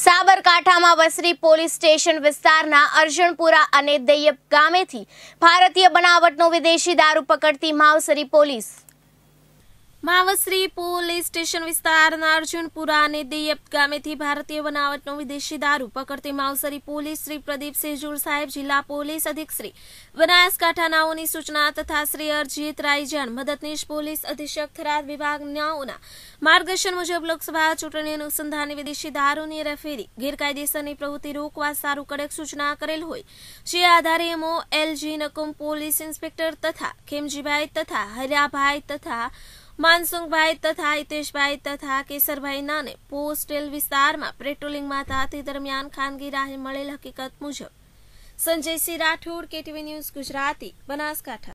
સાબરકાંઠામાં વસરી police station વિસ્તારના અર્જણપુરા અને દૈયપ ગામેથી ભારતીય બનાવટનો વિદેશી દારૂ પકડતી Mavsari police Mavshri police station વિસ્તારના અર્જુનપુરા અને દેયપ ગામેથી ભારતીય બનાવટનો વિદેશી દારૂ પકડતી માવસરી પોલીસ શ્રી પ્રદીપ જુર સાહેબ જિલ્લા પોલીસ અધિક શ્રી બનાસકાંઠાનાઓની સૂચના તથા શ્રી અરજીત રાયજાન મદદનીશ પોલીસ અધિક્ષક થરાદ વિભાગનાઓના માર્ગદર્શન મુજબ લોકસભા ચૂંટણી અનુસંધાને વિદેશી દારૂની રફેરી ગેરકાયદેસરની પ્રવૃત્તિ રોકવા સારું કડક સૂચના કરેલ હોય જે આધારે MO LG Nakum police inspector તથા ખેમજીભાઈ તથા હર્યાભાઈ તથા માનસુંગભાઈ તથા હિતેશભાઈ તથા કેસરભાઈ નાને પોસ્ટેલ વિસ્તારમાં પેટ્રોલિંગમાં હતા તે દરમિયાન ખાનગી રાહે મળેલ હકીકત મુજબ સંજયસિંહ રાઠોડ કેટીવી ન્યૂઝ ગુજરાતી બનાસકાંઠા